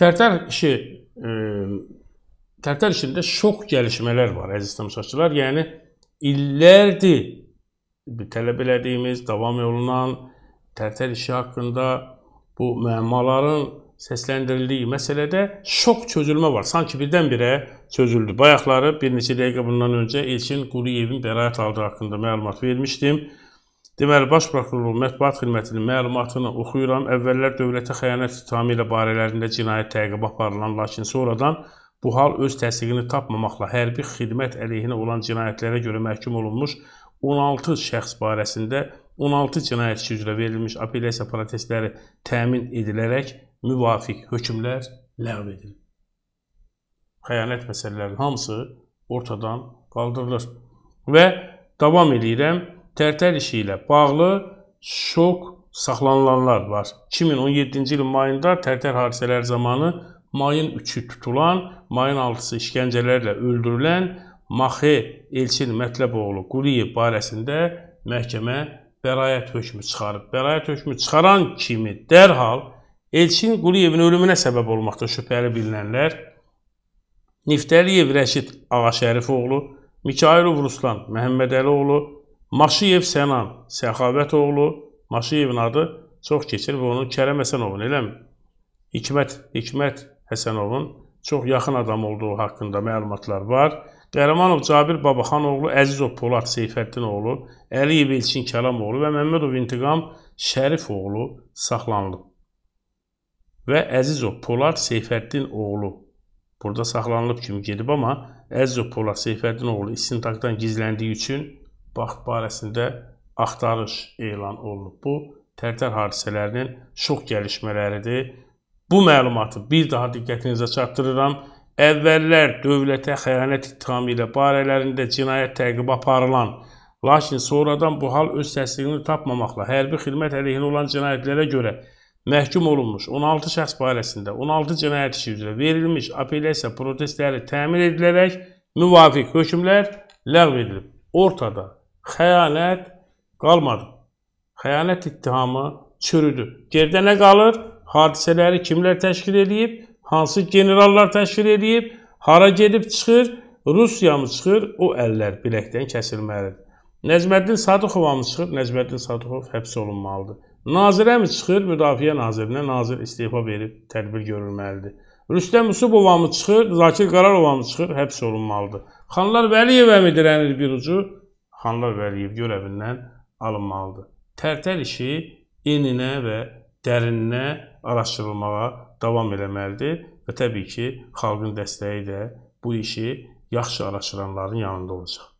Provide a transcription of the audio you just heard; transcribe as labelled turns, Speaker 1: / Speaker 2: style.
Speaker 1: Tərtər işi e, tərtər işində çox gəlişmələr var əziz tamaşaçılar. Yəni illərdir tələb elədiyimiz, davam olunan tərtər işi haqqında bu məmaların səsləndirildiyi məsələdə şok çözülmə var. Sanki birdən-birə çözüldü. Bayaqları bir neçə dəqiqə bundan öncə Elçin Quliyevin bəraət aldığı haqqında məlumat vermişdim. Deməli, Baş Prokurorluğun mətbuat xidmətinin məlumatını oxuyuram. Əvvəllər dövlətə xəyanət ittihamı ilə barələrində cinayət təqibi aparılan, lakin sonradan bu hal öz təsdiqini tapmamaqla hərbi xidmət əleyhinə olan cinayətlərə görə məhkum olunmuş 16 şəxs barəsində 16 cinayətçi üzrə verilmiş apellyasiya protestləri təmin edilərək müvafiq hökmlər ləğv edilib. Xəyanət məsələlərinin hamısı ortadan qaldırılır. Və davam eləyirəm tərtər işi ilə bağlı şok saxlanılanlar var. 2017-ci ilin mayında tərtər hadisələr zamanı mayın 3-ü tutulan, mayın 6-sı işgəncələrlə öldürülən Maxe Elçin Mətləboğlu Quliyev barəsində məhkəmə bəraət hökmü çıxarıb. Bəraət hökmü çıxaran kimi dərhal Elçin Quliyevin ölümünə səbəb olmaqda şübhəli bilinənlər Niftəliyev Rəşid Ağaşərifoğlu, Mikayılov Ruslan Məhəmmədəlioğlu, Maşiyev Sənan, Səxavət oğlu, Maşiyevin adı çox keçir və onun Kərəm Həsənovun, eləmi? Hikmət, Hikmət Həsənovun çox yaxın adam olduğu haqqında məlumatlar var. Qəhrəmanov Cabir Babaxan oğlu, Əzizov Polad Seyfəddin oğlu, Əliyev Elçin Kəlam oğlu və Məmmədov İntiqam Şərif oğlu saxlanılıb. Və Əzizov Polad Seyfəddin oğlu burada saxlanılıb kimi gedib, amma Əzizov Polad Seyfəddin oğlu istintaqdan gizləndiyi üçün baxt barəsində axtarış elan olunub. Bu tərtər hadisələrinin şox gəlişmələridir. Bu məlumatı bir daha diqqətinizə çatdırıram. Əvvəllər dövlətə xəyanət ittihamı ilə barələrində cinayət təqibi aparılan, lakin sonradan bu hal öz təsdiqini tapmamaqla hərbi xidmət əleyhinə olan cinayətlərə görə məhkum olunmuş 16 şəxs barəsində 16 cinayət işi üzrə verilmiş apellyasiya protestləri təmin edilərək müvafiq hökmlər ləğv edilib. Ortada xəyanət qalmadı. Xəyanət ittihamı çürüdü. Gerdə nə qalır? Hadisələri kimlər təşkil edib? Hansı generallar təşkil edib? Hara gedib çıxır? Rusiyamı çıxır? O əllər biləkdən kəsilməlidir. Nəcməddin Sadıxovamı çıxır? Nəcməddin Sadıxov həbs olunmalıdır. Nazirəmi çıxır? Müdafiə nazirinə nazir istefa verib tədbir görülməlidir. Rüstəm Usubovamı çıxır? Zakir Qararovamı çıxır? Həbs olunmalıdır. Xanlar Vəliyevəmi dirənir bir ucu? Xanlar Vəliyev görəvindən alınmalıdır. Tərtər işi eninə və dərininə araşdırılmağa davam eləməlidir və təbii ki, xalqın dəstəyi də bu işi yaxşı araşdıranların yanında olacaq.